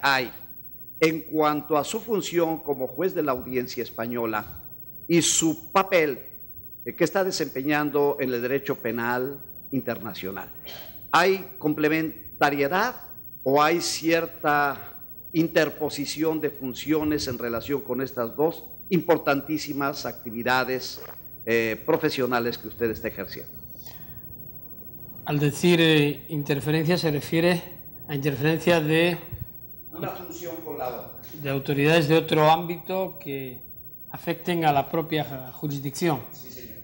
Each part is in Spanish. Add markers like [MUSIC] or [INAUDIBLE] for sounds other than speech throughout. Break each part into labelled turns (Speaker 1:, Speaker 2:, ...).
Speaker 1: hay en cuanto a su función como juez de la audiencia española y su papel que está desempeñando en el derecho penal internacional? ¿Hay complementariedad o hay cierta interposición de funciones en relación con estas dos importantísimas actividades eh, profesionales que usted está ejerciendo?
Speaker 2: Al decir eh, interferencia se refiere a interferencia de una función con la De autoridades de otro ámbito que afecten a la propia jurisdicción. Sí, señor.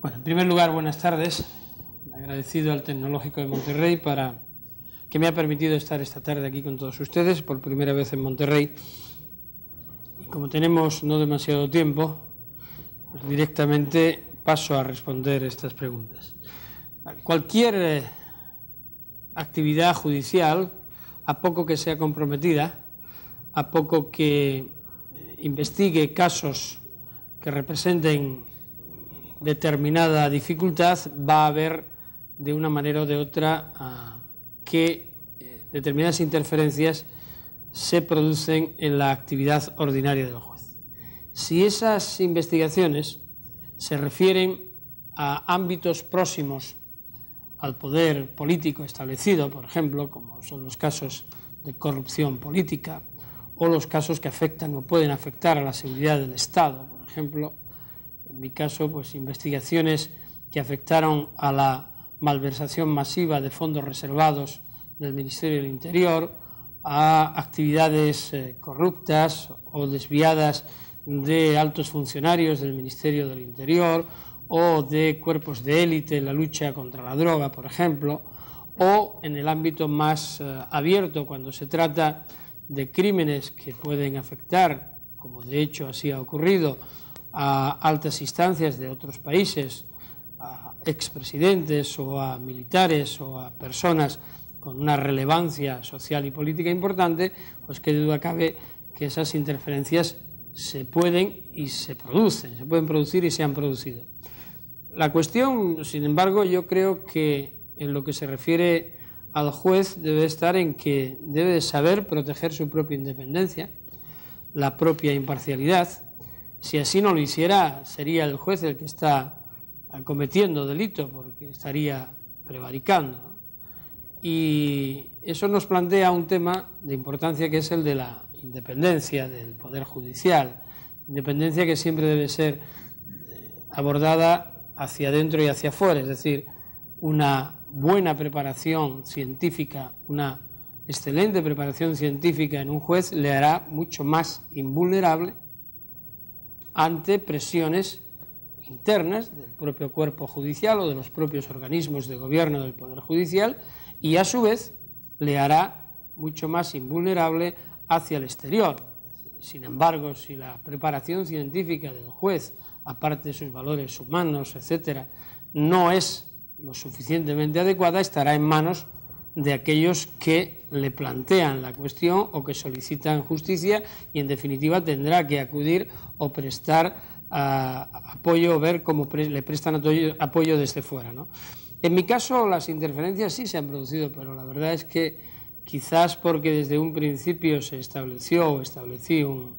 Speaker 2: Bueno, en primer lugar, buenas tardes. Agradecido al Tecnológico de Monterrey para que me ha permitido estar esta tarde aquí con todos ustedes por primera vez en Monterrey. Y como tenemos no demasiado tiempo, pues directamente paso a responder estas preguntas. Cualquier eh, actividad judicial a poco que sea comprometida, a poco que investigue casos que representen determinada dificultad, va a haber de una manera o de otra ah, que eh, determinadas interferencias se producen en la actividad ordinaria del juez. Si esas investigaciones se refieren a ámbitos próximos al poder político establecido, por ejemplo, como son los casos de corrupción política o los casos que afectan o pueden afectar a la seguridad del Estado, por ejemplo, en mi caso, pues investigaciones que afectaron a la malversación masiva de fondos reservados del Ministerio del Interior, a actividades eh, corruptas o desviadas de altos funcionarios del Ministerio del Interior o de cuerpos de élite, la lucha contra la droga, por ejemplo, o en el ámbito más eh, abierto, cuando se trata de crímenes que pueden afectar, como de hecho así ha ocurrido, a altas instancias de otros países, a expresidentes o a militares o a personas con una relevancia social y política importante, pues qué duda cabe que esas interferencias se pueden y se producen, se pueden producir y se han producido. La cuestión, sin embargo, yo creo que en lo que se refiere al juez debe estar en que debe saber proteger su propia independencia, la propia imparcialidad. Si así no lo hiciera, sería el juez el que está cometiendo delito porque estaría prevaricando. Y eso nos plantea un tema de importancia que es el de la independencia del Poder Judicial, independencia que siempre debe ser eh, abordada hacia adentro y hacia afuera, es decir, una buena preparación científica, una excelente preparación científica en un juez le hará mucho más invulnerable ante presiones internas del propio cuerpo judicial o de los propios organismos de gobierno del Poder Judicial y a su vez le hará mucho más invulnerable hacia el exterior. Sin embargo, si la preparación científica del juez aparte de sus valores humanos, etc., no es lo suficientemente adecuada, estará en manos de aquellos que le plantean la cuestión o que solicitan justicia y en definitiva tendrá que acudir o prestar ah, apoyo o ver cómo le prestan apoyo, desde fuera. En mi caso las interferencias sí se han producido, pero la verdad es que quizás porque desde un principio se estableció o establecí un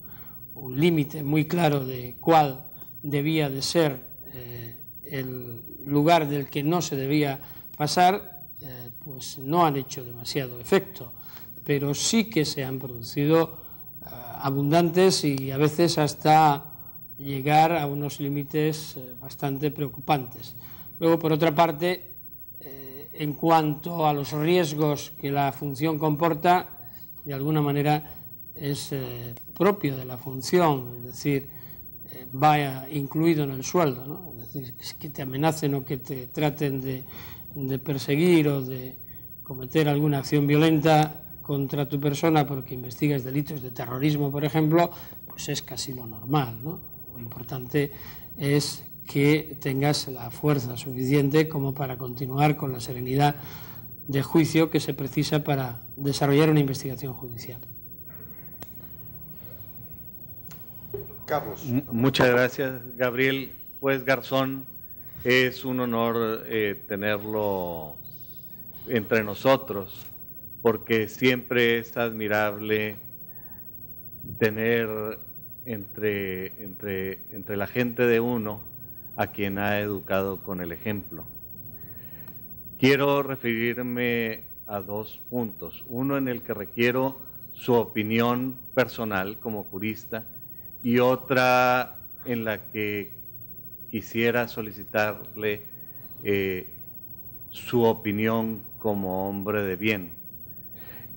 Speaker 2: límite muy claro de cuál debía de ser eh, el lugar del que no se debía pasar, eh, pues no han hecho demasiado efecto, pero sí que se han producido eh, abundantes y a veces hasta llegar a unos límites bastante preocupantes. Luego, por otra parte, en cuanto a los riesgos que la función comporta, de alguna manera es propio de la función, es decir, vaya incluido en el sueldo, es decir, que te amenacen o que te traten de, perseguir o de cometer alguna acción violenta contra tu persona porque investigas delitos de terrorismo, por ejemplo, pues es casi lo normal. Lo importante es que tengas la fuerza suficiente como para continuar con la serenidad de juicio que se precisa para desarrollar una investigación judicial.
Speaker 1: muchas gracias, Gabriel. Pues Garzón, es un honor eh, tenerlo entre nosotros, porque siempre es admirable tener entre, entre, entre la gente de uno a quien ha educado con el ejemplo. Quiero referirme a dos puntos. Uno en el que requiero su opinión personal como jurista y otra en la que quisiera solicitarle eh, su opinión como hombre de bien.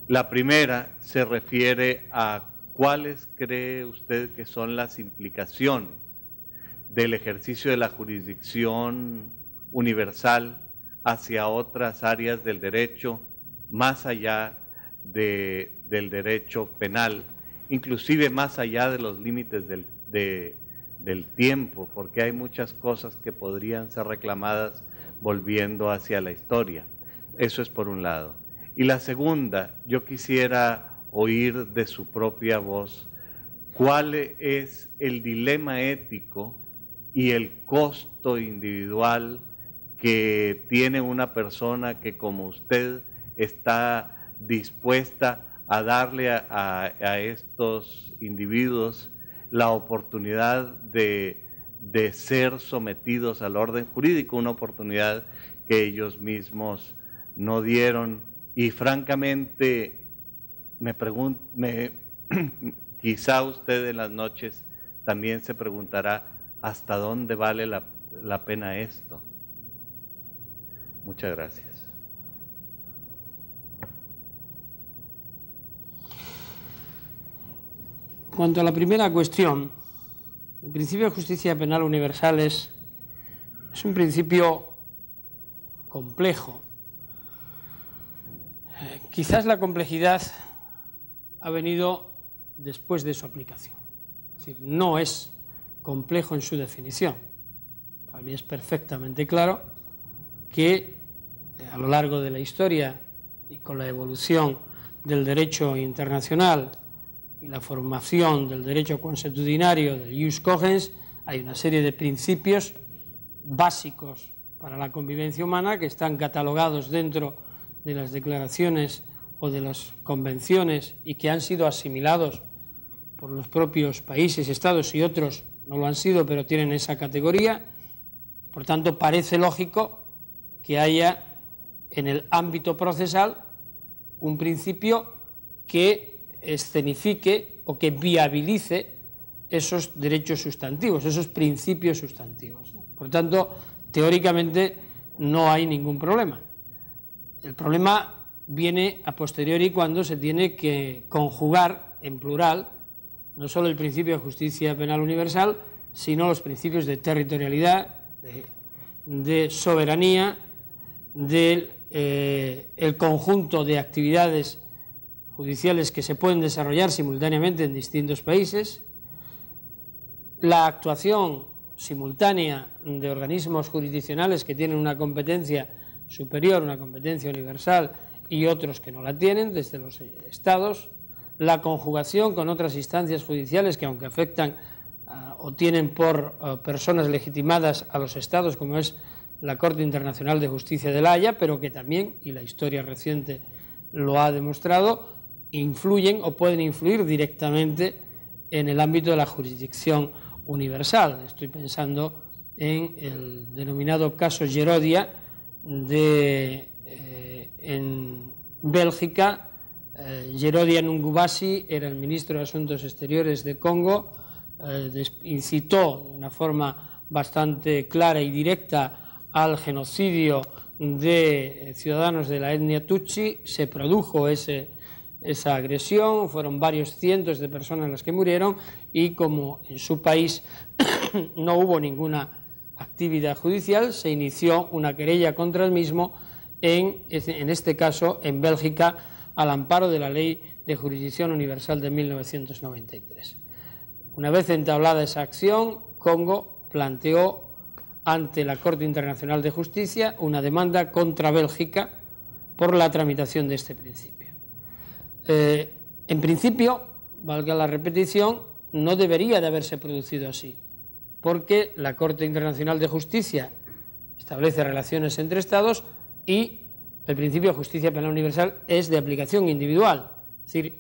Speaker 1: La primera se refiere a cuáles cree usted que son las implicaciones del ejercicio de la jurisdicción universal hacia otras áreas del derecho más allá del derecho penal inclusive más allá de los límites del, tiempo, porque hay muchas cosas que podrían ser reclamadas volviendo hacia la historia. Eso es por un lado. Y la segunda, yo quisiera oír de su propia voz cuál es el dilema ético y el costo individual que tiene una persona que como usted está dispuesta a darle a, estos individuos la oportunidad de, ser sometidos al orden jurídico, una oportunidad que ellos mismos no dieron. Y francamente, me, [CLEARS THROAT] quizá usted en las noches también se preguntará hasta dónde vale la pena esto. Muchas gracias.
Speaker 2: cuanto a la primera cuestión, el principio de justicia penal universal es, un principio complejo. Eh, quizás la complejidad ha venido después de su aplicación. Es no es complejo en su definición. Para mí es perfectamente claro que eh, a lo largo de la historia y con la evolución del derecho internacional y la formación del derecho consuetudinario del ius cogens, hay una serie de principios básicos para la convivencia humana que están catalogados dentro de las declaraciones o de las convenciones y que han sido asimilados por los propios países, estados y otros no lo han sido, pero tienen esa categoría. Por tanto, parece lógico que haya en el ámbito procesal un principio que escenifique o que viabilice esos derechos sustantivos, esos principios sustantivos. Por tanto, teóricamente no hay ningún problema. El problema viene a posteriori cuando se tiene que conjugar en plural no solo el principio de justicia penal universal, sino los principios de territorialidad, de, soberanía, del eh, conjunto de actividades judiciales que se pueden desarrollar simultáneamente en distintos países, la actuación simultánea de organismos jurisdiccionales que tienen una competencia superior, una competencia universal y otros que no la tienen, desde los estados, la conjugación con otras instancias judiciales que aunque afectan ah, o tienen por ah, personas legitimadas a los estados, como es la Corte Internacional de Justicia de la Haya, pero que también, y la historia reciente lo ha demostrado, influyen o pueden influir directamente en el ámbito de la jurisdicción universal. Estoy pensando en el denominado caso Gerodia de, eh, en Bélgica. Eh, Gerodia Nungubasi era el ministro de Asuntos Exteriores de Congo, eh, incitó de una forma bastante clara y directa al genocidio de ciudadanos de la etnia Tutsi, se produjo ese esa agresión, fueron varios cientos de personas las que murieron y como en su país [CLEARS THROAT] no hubo ninguna actividad judicial, se inició una querella contra el mismo, en, en este caso en Bélgica, al amparo de la Ley de Jurisdicción Universal de 1993. Una vez entablada esa acción, Congo planteó ante la Corte Internacional de Justicia una demanda contra Bélgica por la tramitación de este principio. Eh, en principio, valga la repetición, no debería de haberse producido así, porque la Corte Internacional de Justicia establece relaciones entre Estados y el principio de justicia penal universal es de aplicación individual, es decir,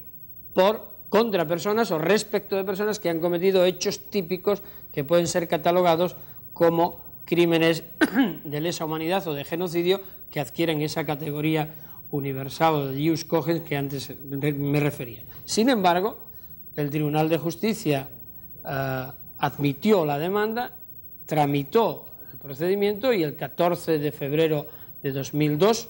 Speaker 2: por contra personas o respecto de personas que han cometido hechos típicos que pueden ser catalogados como crímenes [CLEARS THROAT] de lesa humanidad o de genocidio que adquieren esa categoría universal de Jus que antes me refería. Sin embargo, el Tribunal de Justicia eh, admitió la demanda, tramitó el procedimiento y el 14 de febrero de 2002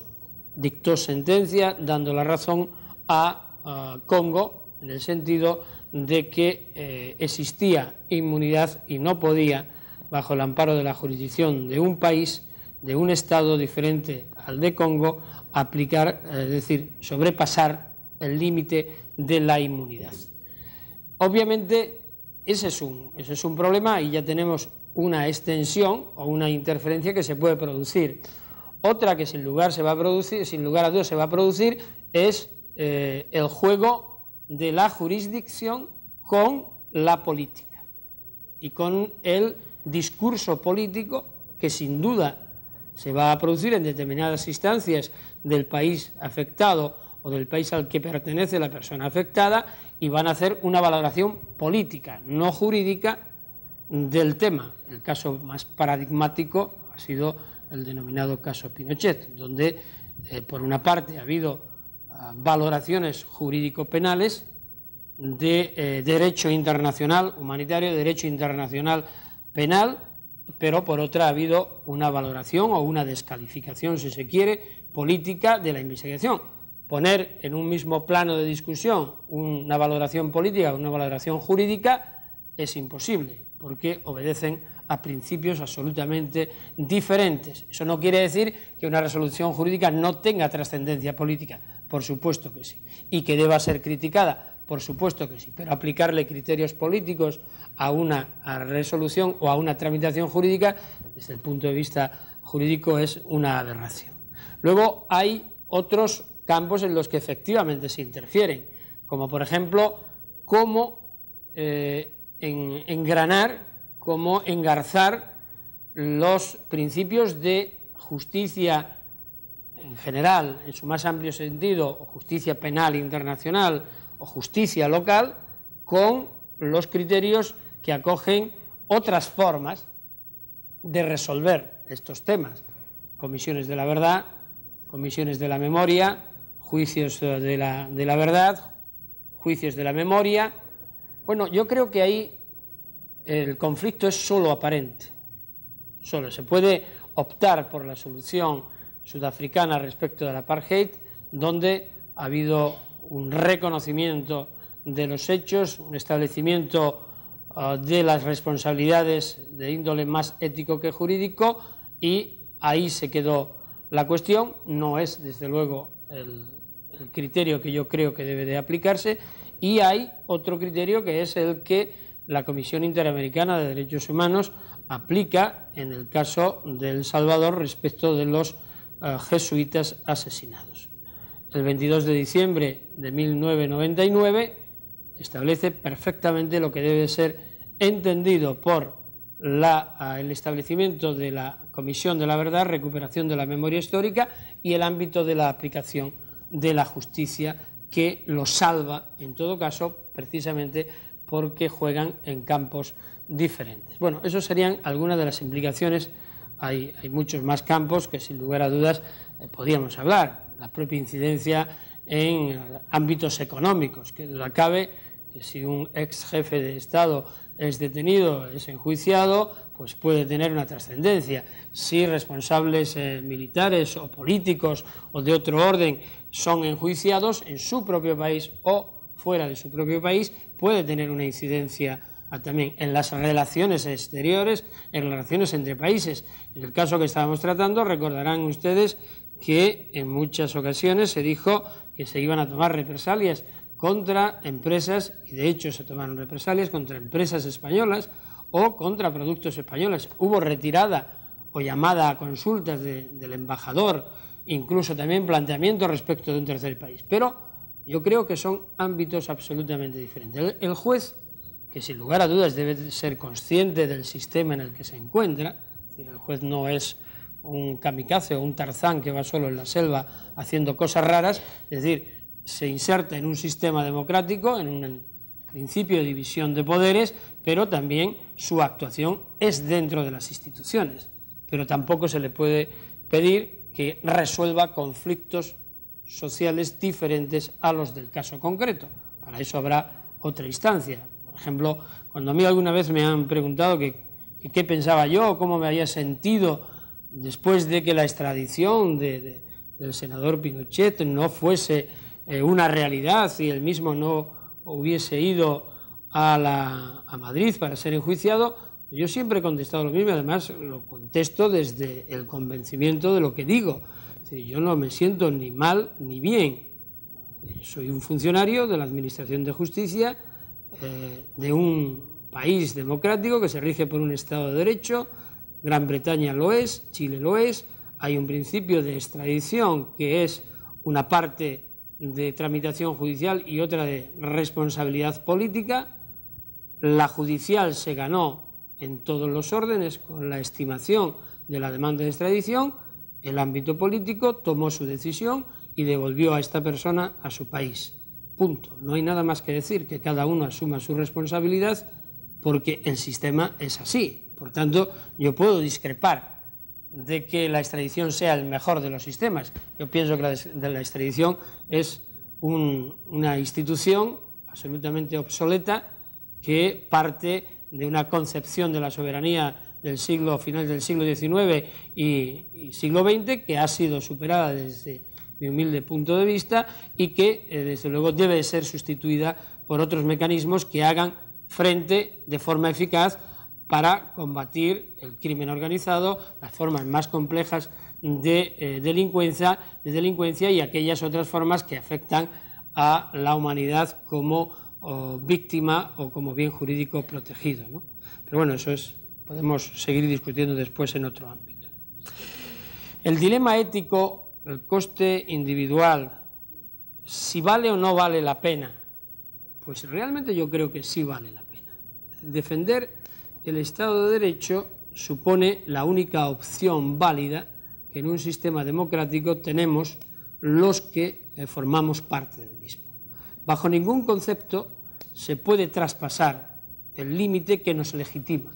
Speaker 2: dictó sentencia dando la razón a eh, Congo en el sentido de que eh, existía inmunidad y no podía, bajo el amparo de la jurisdicción de un país, de un Estado diferente al de Congo, aplicar, es decir, sobrepasar el límite de la inmunidad. Obviamente, ese es, un, ese es un problema y ya tenemos una extensión o una interferencia que se puede producir. Otra que sin lugar, se va a producir, sin lugar a dudas se va a producir es eh, el juego de la jurisdicción con la política y con el discurso político que sin duda se va a producir en determinadas instancias del país afectado o del país al que pertenece la persona afectada y van a hacer una valoración política, no jurídica, del tema. El caso más paradigmático ha sido el denominado caso Pinochet, donde eh, por una parte ha habido ah, valoraciones jurídico-penales de eh, derecho internacional humanitario, derecho internacional penal, pero por otra ha habido una valoración o una descalificación, si se quiere, política de la investigación. Poner en un mismo plano de discusión una valoración política o una valoración jurídica es imposible, porque obedecen a principios absolutamente diferentes. Eso no quiere decir que una resolución jurídica no tenga trascendencia política, por supuesto que sí, y que deba ser criticada, por supuesto que sí, pero aplicarle criterios políticos a una resolución o a una tramitación jurídica, desde el punto de vista jurídico es una aberración. Luego hay otros campos en los que efectivamente se interfieren, como por ejemplo cómo eh, engranar, cómo engarzar los principios de justicia en general, en su más amplio sentido, o justicia penal internacional o justicia local, con los criterios que acogen otras formas de resolver estos temas. Comisiones de la verdad, comisiones de la memoria, juicios eh, de la, verdad, juicios de la memoria. Bueno, yo creo que ahí el conflicto es solo aparente. Solo se puede optar por la solución sudafricana respecto la apartheid, donde ha habido un reconocimiento de los hechos, un establecimiento Ah, de las responsabilidades de índole más ético que jurídico y ahí se quedó la cuestión. No es, desde luego, el, criterio que yo creo que debe de aplicarse y hay otro criterio que es el que la Comisión Interamericana de Derechos Humanos aplica en el caso de El Salvador respecto de los ah, jesuitas asesinados. El 22 de diciembre de 1999 establece perfectamente lo que debe ser entendido por ah, el establecimiento de la Comisión de la Verdad, recuperación de la memoria histórica y el ámbito de la aplicación de la justicia que lo salva, en todo caso, precisamente porque juegan en campos diferentes. Bueno, esas serían algunas de las implicaciones. Hay, muchos más campos que, sin lugar a dudas, eh, podríamos hablar. La propia incidencia en eh, ámbitos económicos, que acabe. cabe que si un ex jefe de Estado es detenido, es enjuiciado, pues puede tener una trascendencia. Si responsables eh, militares o políticos o de otro orden son enjuiciados en su propio país o fuera de su propio país, puede tener una incidencia ah, también en las relaciones exteriores, en las relaciones entre países. En el caso que estábamos tratando, recordarán ustedes que en muchas ocasiones se dijo que se iban a tomar represalias contra empresas, y de hecho se tomaron represalias contra empresas españolas o contra productos españoles. Hubo retirada o llamada a consultas del embajador, incluso también planteamiento respecto de un tercer país. Pero yo creo que son ámbitos absolutamente diferentes. El, el juez, que sin lugar a dudas debe ser consciente del sistema en el que se encuentra, es el juez no es un kamikaze o un tarzán que va solo en la selva haciendo cosas raras, es decir, se inserta en un sistema democrático, en un principio de división de poderes, pero también su actuación es dentro de las instituciones. Pero tampoco se le puede pedir que resuelva conflictos sociales diferentes a los del caso concreto. Para eso habrá otra instancia. Por ejemplo, cuando a mí alguna vez me han preguntado qué pensaba yo, cómo me había sentido después de que la extradición del senador Pinochet no fuese eh, una realidad y él mismo no hubiese ido a, Madrid para ser enjuiciado, yo siempre he contestado lo mismo además lo contesto desde el convencimiento de lo que digo. Yo no me siento ni mal ni bien. Soy un funcionario de la Administración de Justicia eh, de un país democrático que se rige por un Estado de Derecho. Gran Bretaña lo es, Chile lo es. Hay un principio de extradición que es una parte de tramitación judicial y otra de responsabilidad política. La judicial se ganó en todos los órdenes con la estimación de la demanda de extradición. El ámbito político tomó su decisión y devolvió a esta persona a su país. Punto. No hay nada más que decir que cada uno asuma su responsabilidad porque el sistema es así. Por tanto, yo puedo discrepar de que la extradición sea el mejor de los sistemas. Yo pienso que la, extradición es una institución absolutamente obsoleta que parte de una concepción de la soberanía del siglo final del siglo XIX y, siglo XX que ha sido superada desde mi humilde punto de vista y que eh, desde luego debe ser sustituida por otros mecanismos que hagan frente de forma eficaz para combatir el crimen organizado, las formas más complejas de, eh, delincuencia, de delincuencia y aquellas otras formas que afectan a la humanidad como víctima o como bien jurídico protegido. Pero bueno, eso es, podemos seguir discutiendo después en otro ámbito. El dilema ético, el coste individual, si vale o no vale la pena, pues realmente yo creo que sí vale la pena. Defender el Estado de Derecho supone la única opción válida que en un sistema democrático tenemos los que eh, formamos parte del mismo. Bajo ningún concepto se puede traspasar el límite que nos legitima.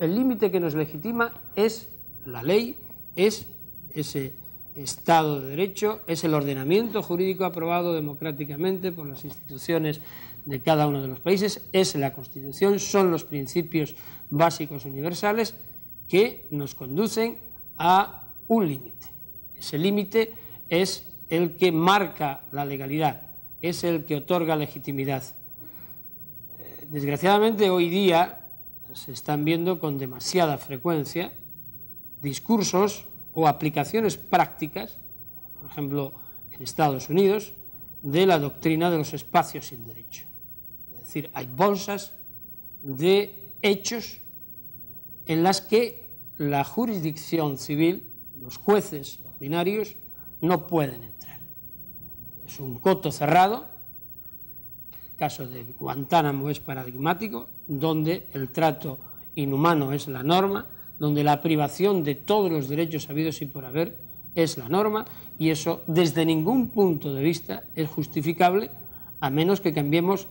Speaker 2: El límite que nos legitima es la ley, es ese Estado de Derecho es el ordenamiento jurídico aprobado democráticamente por las instituciones de cada uno de los países, es la Constitución, son los principios básicos universales que nos conducen a un límite. Ese límite es el que marca la legalidad, es el que otorga legitimidad. Eh, desgraciadamente hoy día se están viendo con demasiada frecuencia discursos o aplicaciones prácticas, por ejemplo, en Estados Unidos, de la doctrina de los espacios sin derecho. Es decir, hay bolsas de hechos en las que la jurisdicción civil, los jueces ordinarios, no pueden entrar. Es un coto cerrado, el caso de Guantánamo es paradigmático, donde el trato inhumano es la norma, donde la privación de todos los derechos habidos y por haber es la norma y eso desde ningún punto de vista es justificable a menos que cambiemos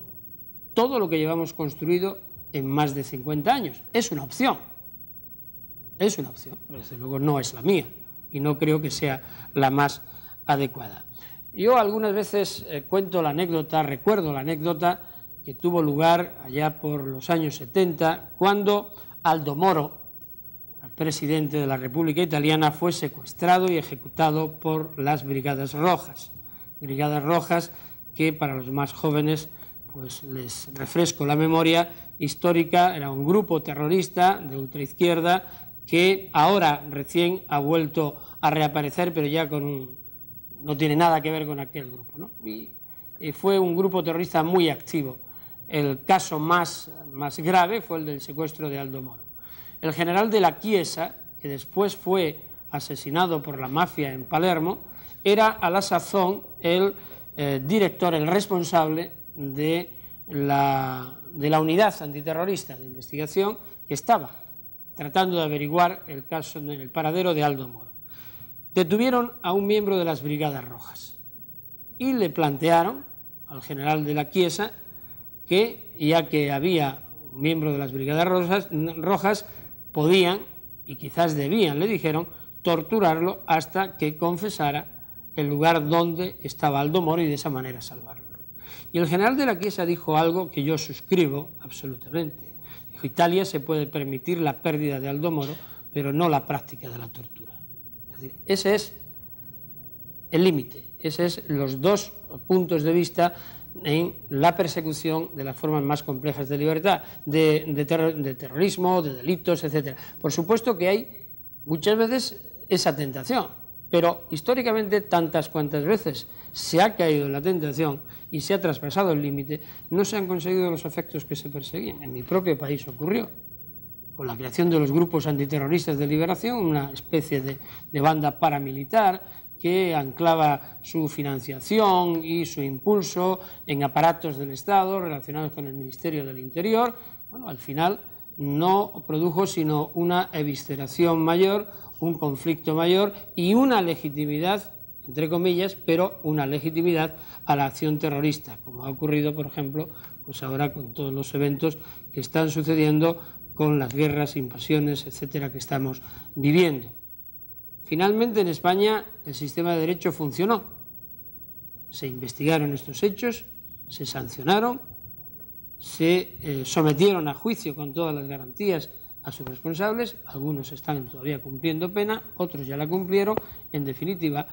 Speaker 2: todo lo que llevamos construido en más de 50 años. Es una opción, es una opción, pero desde luego no es la mía y no creo que sea la más adecuada. Yo algunas veces eh, cuento la anécdota, recuerdo la anécdota que tuvo lugar allá por los años 70, cuando Aldo Moro, presidente de la República Italiana, fue secuestrado y ejecutado por las Brigadas Rojas. Brigadas Rojas que para los más jóvenes, pues les refresco la memoria histórica, era un grupo terrorista de ultraizquierda que ahora recién ha vuelto a reaparecer, pero ya con no tiene nada que ver con aquel grupo. y fue un grupo terrorista muy activo. El caso más, más grave fue el del secuestro de Aldo Moro. El general de la Chiesa, que después fue asesinado por la mafia en Palermo, era a la sazón el eh, director, el responsable de la, unidad antiterrorista de investigación que estaba tratando de averiguar el caso en el paradero de Aldo Moro. Detuvieron a un miembro de las Brigadas Rojas y le plantearon al general de la Chiesa que, ya que había un miembro de las Brigadas Rojas podían, y quizás debían, le dijeron, torturarlo hasta que confesara el lugar donde estaba Aldo Moro y de esa manera salvarlo. Y el general de la Chiesa dijo algo que yo suscribo absolutamente. Dijo, Italia se puede permitir la pérdida de Aldo Moro, pero no la práctica de la tortura. Es decir, ese es el límite, ese es los dos puntos de vista en la persecución de las formas más complejas de libertad, de, terrorismo, de delitos, etc. Por supuesto que hay muchas veces esa tentación, pero históricamente tantas cuantas veces se ha caído en la tentación y se ha traspasado el límite, no se han conseguido los efectos que se perseguían. En mi propio país ocurrió con la creación de los grupos antiterroristas de liberación, una especie de, de banda paramilitar que anclaba su financiación y su impulso en aparatos del Estado relacionados con el Ministerio del Interior, bueno, al final no produjo sino una evisceración mayor, un conflicto mayor y una legitimidad, entre comillas, pero una legitimidad a la acción terrorista, como ha ocurrido, por ejemplo, pues ahora con todos los eventos que están sucediendo con las guerras, invasiones, etcétera, que estamos viviendo. Finalmente, en España el sistema de derecho funcionó. Se investigaron estos hechos, se sancionaron, se eh, sometieron a juicio con todas las garantías a sus responsables, algunos están todavía cumpliendo pena, otros ya la cumplieron, en definitiva,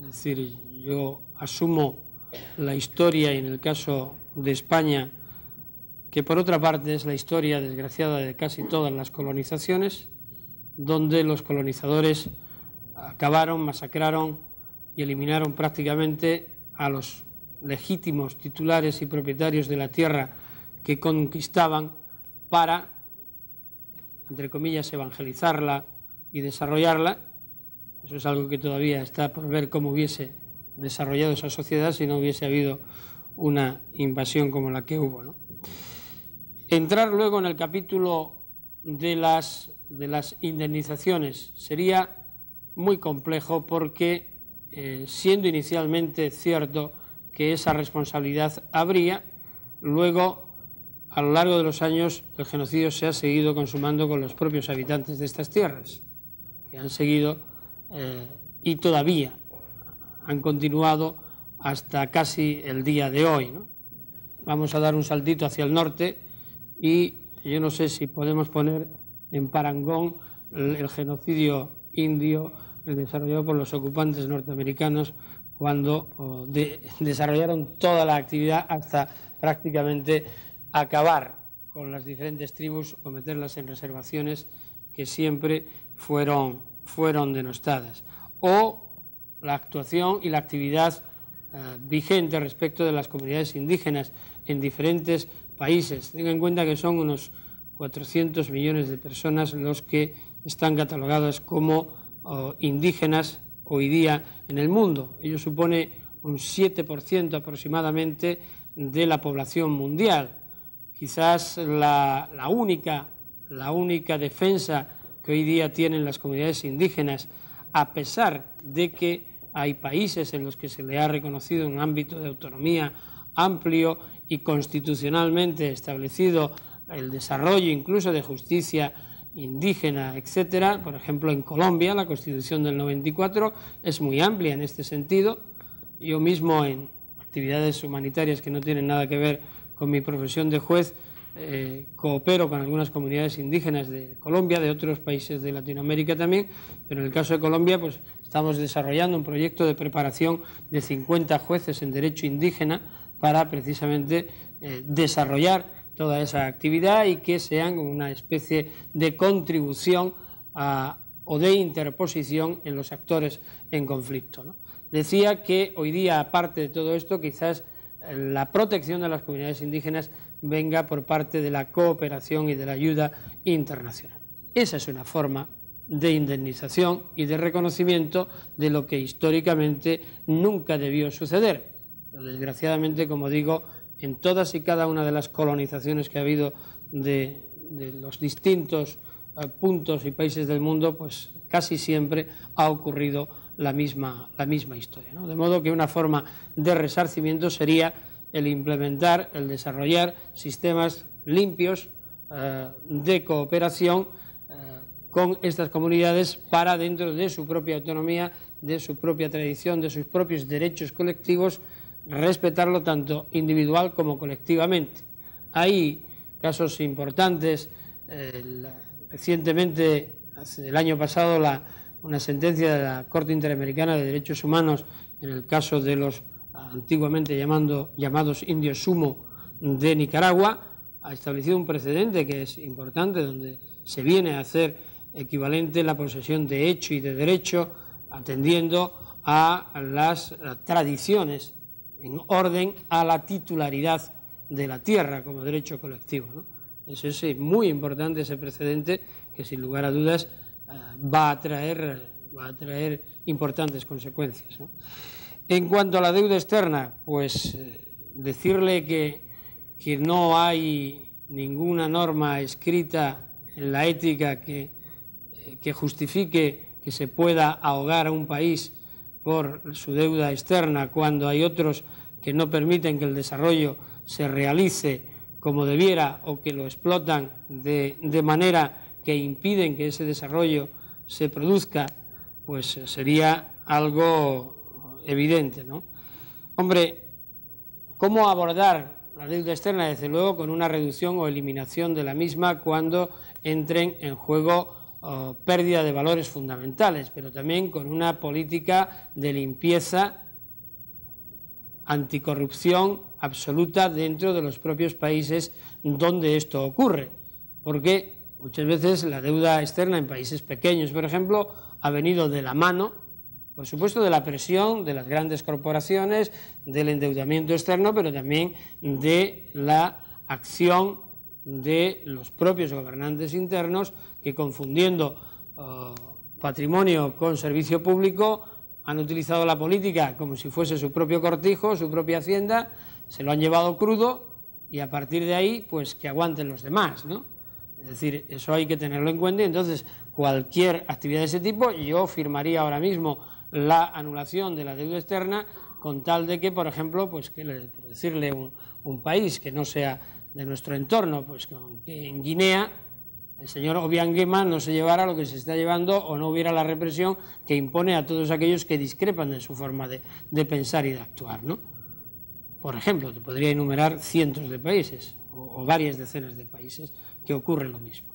Speaker 2: Es decir, yo asumo la historia en el caso de España, que por otra parte es la historia desgraciada de casi todas las colonizaciones, donde los colonizadores acabaron, masacraron y eliminaron prácticamente a los legítimos titulares y propietarios de la tierra que conquistaban para, entre comillas, evangelizarla y desarrollarla eso es algo que todavía está por ver cómo hubiese desarrollado esa sociedad si no hubiese habido una invasión como la que hubo. Entrar luego en el capítulo de las, de las indemnizaciones sería muy complejo porque, eh, siendo inicialmente cierto que esa responsabilidad habría, luego, a lo largo de los años, el genocidio se ha seguido consumando con los propios habitantes de estas tierras, que han seguido y todavía han continuado hasta casi el día de hoy. Vamos a dar un saltito hacia el norte y yo no sé si podemos poner en parangón el, genocidio indio desarrollado por los ocupantes norteamericanos cuando desarrollaron toda la actividad hasta prácticamente acabar con las diferentes tribus o meterlas en reservaciones que siempre fueron fueron denostadas, o la actuación y la actividad eh, vigente respecto de las comunidades indígenas en diferentes países. Tengan en cuenta que son unos 400 millones de personas los que están catalogadas como indígenas hoy día en el mundo. Ello supone un 7% aproximadamente de la población mundial. Quizás la única, la única defensa que hoy día tienen las comunidades indígenas, a pesar de que hay países en los que se le ha reconocido un ámbito de autonomía amplio y constitucionalmente establecido el desarrollo incluso de justicia indígena, etcétera. Por ejemplo, en Colombia la Constitución del 94 es muy amplia en este sentido. Yo mismo en actividades humanitarias que no tienen nada que ver con mi profesión de juez eh, coopero con algunas comunidades indígenas de Colombia, de otros países de Latinoamérica también, pero en el caso de Colombia, pues estamos desarrollando un proyecto de preparación de 50 jueces en derecho indígena para precisamente eh, desarrollar toda esa actividad y que sean una especie de contribución o de interposición en los actores en conflicto. Decía que hoy día, aparte de todo esto, quizás eh, la protección de las comunidades indígenas venga por parte de la cooperación y de la ayuda internacional. Esa es una forma de indemnización y de reconocimiento de lo que históricamente nunca debió suceder. desgraciadamente, como digo, en todas y cada una de las colonizaciones que ha habido de, los distintos eh, puntos y países del mundo, pues casi siempre ha ocurrido la misma, la misma historia. De modo que una forma de resarcimiento sería el implementar, el desarrollar sistemas limpios eh, de cooperación eh, con estas comunidades para dentro de su propia autonomía, de su propia tradición, de sus propios derechos colectivos, respetarlo tanto individual como colectivamente. Hay casos importantes, recientemente, el año pasado, la, una sentencia de la Corte Interamericana de Derechos Humanos en el caso de los antiguamente llamando, llamados indios sumo de Nicaragua, ha establecido un precedente que es importante, donde se viene a hacer equivalente la posesión de hecho y de derecho, atendiendo a las tradiciones en orden a la titularidad de la tierra como derecho colectivo. es muy importante ese precedente que sin lugar a dudas eh, va a traer, a traer importantes consecuencias. En cuanto a la deuda externa, pues eh, decirle que, no hay ninguna norma escrita en la ética que, eh, que justifique que se pueda ahogar a un país por su deuda externa cuando hay otros que no permiten que el desarrollo se realice como debiera o que lo explotan de, de, manera que impiden que ese desarrollo se produzca, pues eh, sería algo evidente, ¿no? Hombre, ¿cómo abordar la deuda externa? Desde luego con una reducción o eliminación de la misma cuando entren en juego oh, pérdida de valores fundamentales, pero también con una política de limpieza anticorrupción absoluta dentro de los propios países donde esto ocurre, porque muchas veces la deuda externa en países pequeños, por ejemplo, ha venido de la mano por supuesto, de la presión de las grandes corporaciones, del endeudamiento externo, pero también de la acción de los propios gobernantes internos que confundiendo eh, patrimonio con servicio público han utilizado la política como si fuese su propio cortijo, su propia hacienda, se lo han llevado crudo y a partir de ahí pues que aguanten los demás, Es decir, eso hay que tenerlo en cuenta y entonces cualquier actividad de ese tipo yo firmaría ahora mismo la anulación de la deuda externa con tal de que, por ejemplo, pues que decirle un, un, país que no sea de nuestro entorno, pues que en Guinea el señor Obianguema no se llevara lo que se está llevando o no hubiera la represión que impone a todos aquellos que discrepan de su forma de, pensar y de actuar. Por ejemplo, te podría enumerar cientos de países o varias decenas de países que ocurre lo mismo.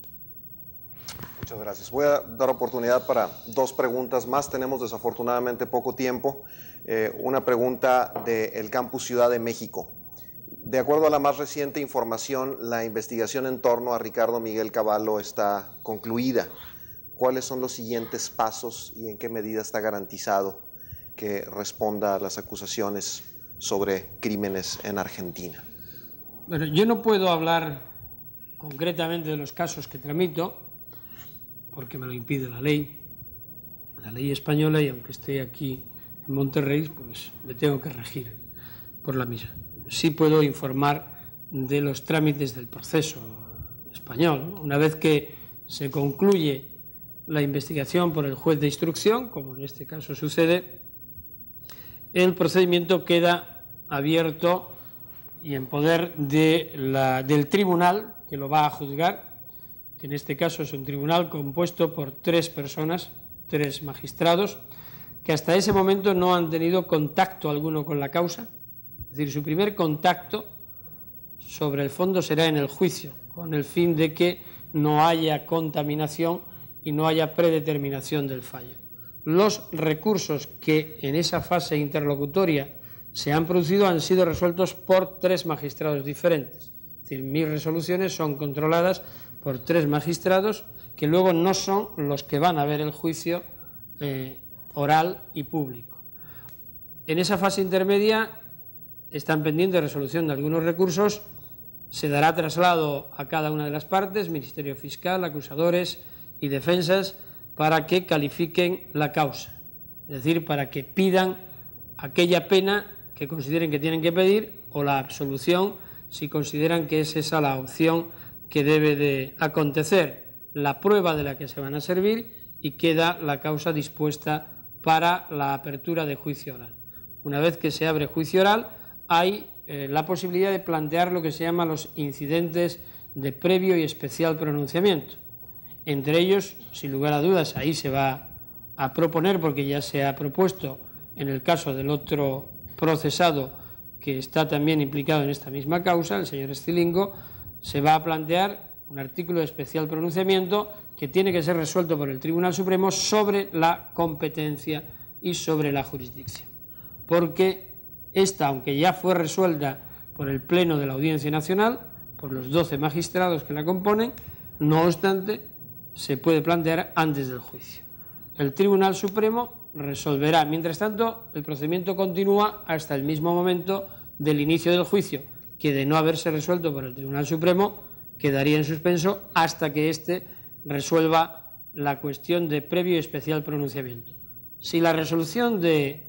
Speaker 1: Muchas gracias. Voy a dar oportunidad para dos preguntas más. Tenemos desafortunadamente poco tiempo. Eh, una pregunta del campus Ciudad de México. De acuerdo a la más reciente información, la investigación en torno a Ricardo Miguel Caballo está concluida. ¿Cuáles son los siguientes pasos y en qué medida está garantizado que responda a las acusaciones sobre crímenes en Argentina?
Speaker 2: Bueno, yo no puedo hablar concretamente de los casos que tramito, porque me lo impide la ley, la ley española, y aunque esté aquí en Monterrey, pues me tengo que regir por la misma. Sí puedo informar de los trámites del proceso español. Una vez que se concluye la investigación por el juez de instrucción, como en este caso sucede, el procedimiento queda abierto y en poder del tribunal que lo va a juzgar que en este caso es un tribunal compuesto por tres personas, tres magistrados, que hasta ese momento no han tenido contacto alguno con la causa. Es decir, su primer contacto sobre el fondo será en el juicio, con el fin de que no haya contaminación y no haya predeterminación del fallo. Los recursos que en esa fase interlocutoria se han producido han sido resueltos por tres magistrados diferentes. Es decir, mis resoluciones son controladas por tres magistrados que luego no son los que van a ver el juicio eh, oral y público. En esa fase intermedia están pendientes de resolución de algunos recursos, se dará traslado a cada una de las partes, Ministerio Fiscal, acusadores y defensas, para que califiquen la causa, es decir, para que pidan aquella pena que consideren que tienen que pedir o la absolución si consideran que es esa la opción que debe de acontecer la prueba de la que se van a servir y queda la causa dispuesta para la apertura de juicio oral. Una vez que se abre juicio oral, hay eh, la posibilidad de plantear lo que se llama los incidentes de previo y especial pronunciamiento. Entre ellos, sin lugar a dudas, ahí se va a proponer, porque ya se ha propuesto en el caso del otro procesado que está también implicado en esta misma causa, el señor Estilingo, se va a plantear un artículo de especial pronunciamiento que tiene que ser resuelto por el Tribunal Supremo sobre la competencia y sobre la jurisdicción. Porque esta, aunque ya fue resuelta por el Pleno de la Audiencia Nacional, por los 12 magistrados que la componen, no obstante, se puede plantear antes del juicio. El Tribunal Supremo resolverá. Mientras tanto, el procedimiento continúa hasta el mismo momento del inicio del juicio, que de no haberse resuelto por el Tribunal Supremo quedaría en suspenso hasta que éste resuelva la cuestión de previo y especial pronunciamiento. Si la resolución de,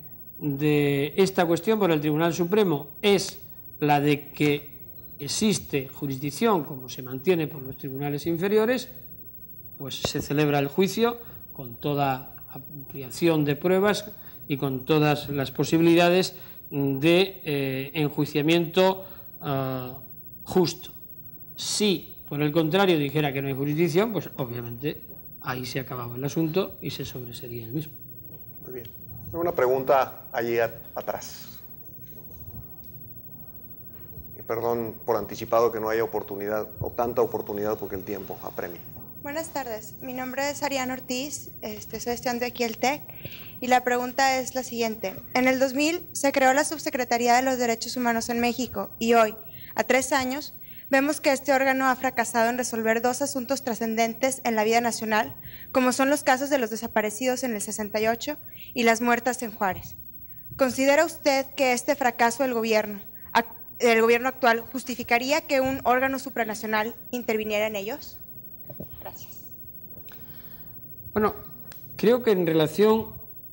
Speaker 2: esta cuestión por el Tribunal Supremo es la de que existe jurisdicción, como se mantiene por los tribunales inferiores, pues se celebra el juicio con toda ampliación de pruebas y con todas las posibilidades de eh, enjuiciamiento Ah, justo. Si, por el contrario, dijera que no hay jurisdicción, pues obviamente ahí se acababa el asunto y se sobresería el mismo.
Speaker 1: Muy bien. Una pregunta allí atrás. Y perdón por anticipado que no haya oportunidad o tanta oportunidad porque el tiempo apremia. Buenas tardes, mi nombre es Ariana Ortiz, este, soy estudiante aquí el TEC y la pregunta es la siguiente. En el 2000 se creó la Subsecretaría de los Derechos Humanos en México y hoy, a tres años, vemos que este órgano ha fracasado en resolver dos asuntos trascendentes en la vida nacional, como son los casos de los desaparecidos en el 68 y las muertas en Juárez. ¿Considera usted que este fracaso del gobierno, del gobierno actual justificaría que un órgano supranacional interviniera en ellos?
Speaker 2: Bueno, creo que en relación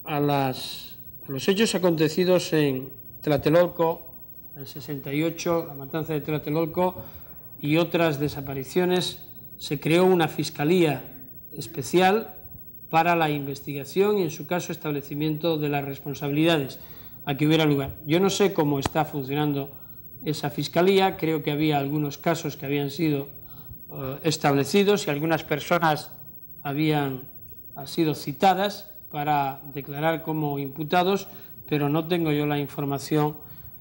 Speaker 2: a, las, los hechos acontecidos en Tlatelolco, el 68, la matanza de Tlatelolco y otras desapariciones, se creó una fiscalía especial para la investigación y, en su caso, establecimiento de las responsabilidades a que hubiera lugar. Yo no sé cómo está funcionando esa fiscalía, creo que había algunos casos que habían sido eh, establecidos y algunas personas habían han sido citadas para declarar como imputados, pero no tengo yo la información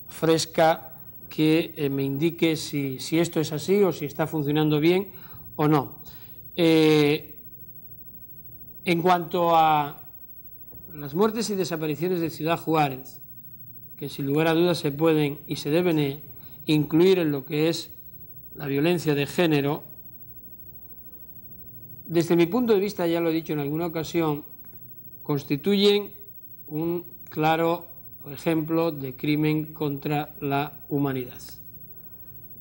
Speaker 2: fresca que eh, me indique si, esto es así o si está funcionando bien o no. Eh, en cuanto a las muertes y desapariciones de Ciudad Juárez, que sin lugar a dudas se pueden y se deben eh, incluir en lo que es la violencia de género, desde mi punto de vista, ya lo he dicho en alguna ocasión, constituyen un claro ejemplo de crimen contra la humanidad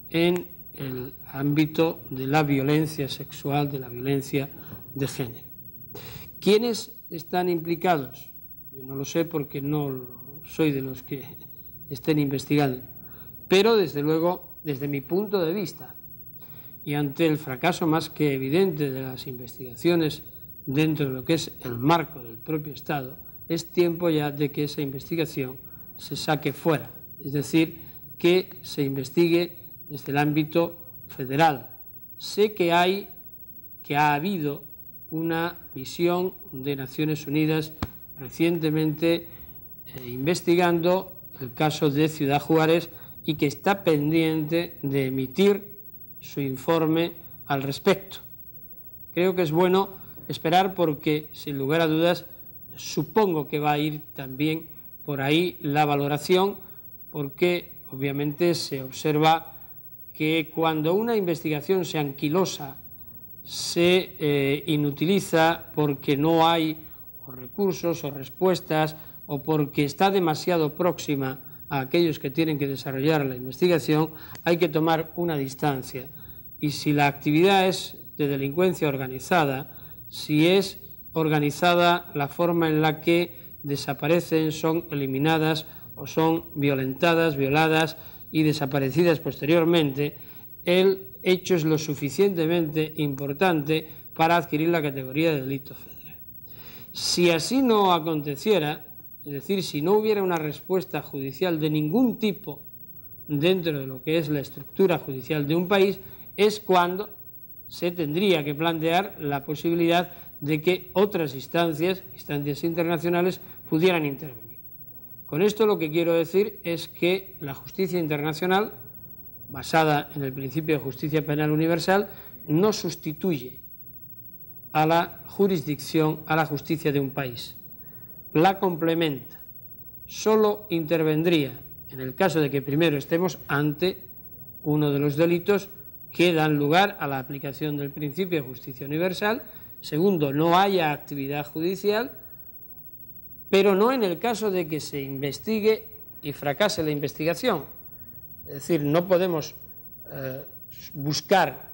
Speaker 2: en el ámbito de la violencia sexual, de la violencia de género. ¿Quiénes están implicados? Yo no lo sé porque no soy de los que estén investigando, pero desde luego, desde mi punto de vista, y ante el fracaso más que evidente de las investigaciones dentro de lo que es el marco del propio Estado, es tiempo ya de que esa investigación se saque fuera, es decir, que se investigue desde el ámbito federal. Sé que hay, que ha habido una misión de Naciones Unidas recientemente eh, investigando el caso de Ciudad Juárez y que está pendiente de emitir su informe al respecto. Creo que es bueno esperar porque, sin lugar a dudas, supongo que va a ir también por ahí la valoración, porque obviamente se observa que cuando una investigación se anquilosa, se eh, inutiliza porque no hay recursos o respuestas o porque está demasiado próxima a aquellos que tienen que desarrollar la investigación, hay que tomar una distancia. Y si la actividad es de delincuencia organizada, si es organizada la forma en la que desaparecen, son eliminadas o son violentadas, violadas y desaparecidas posteriormente, el hecho es lo suficientemente importante para adquirir la categoría de delito federal. Si así no aconteciera, es decir, si no hubiera una respuesta judicial de ningún tipo dentro de lo que es la estructura judicial de un país, es cuando se tendría que plantear la posibilidad de que otras instancias, instancias internacionales, pudieran intervenir. Con esto lo que quiero decir es que la justicia internacional, basada en el principio de justicia penal universal, no sustituye a la jurisdicción, a la justicia de un país la complementa. Solo intervendría en el caso de que primero estemos ante uno de los delitos que dan lugar a la aplicación del principio de justicia universal. Segundo, no haya actividad judicial, pero no en el caso de que se investigue y fracase la investigación. Es decir, no podemos eh, buscar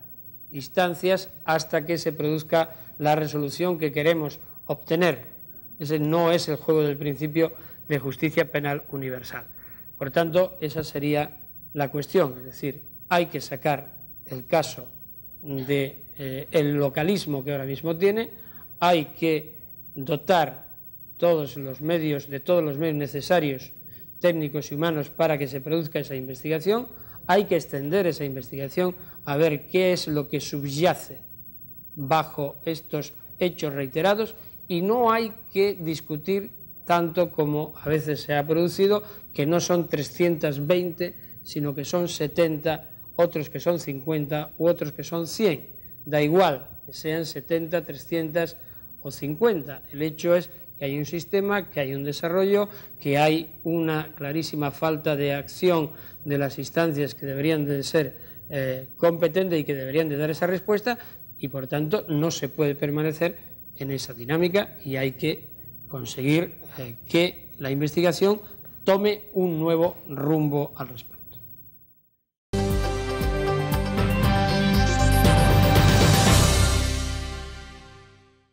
Speaker 2: instancias hasta que se produzca la resolución que queremos obtener. Ese no es el juego del principio de justicia penal universal. Por tanto, esa sería la cuestión, es decir, hay que sacar el caso del de, eh, localismo que ahora mismo tiene, hay que dotar todos los medios, de todos los medios necesarios, técnicos y humanos, para que se produzca esa investigación, hay que extender esa investigación a ver qué es lo que subyace bajo estos hechos reiterados y no hay que discutir tanto como a veces se ha producido, que no son 320, sino que son 70, otros que son 50 u otros que son 100. Da igual que sean 70, 300 o 50. El hecho es que hay un sistema, que hay un desarrollo, que hay una clarísima falta de acción de las instancias que deberían de ser eh, competentes y que deberían de dar esa respuesta y por tanto no se puede permanecer en esa dinámica y hay que conseguir eh, que la investigación tome un nuevo rumbo al respecto.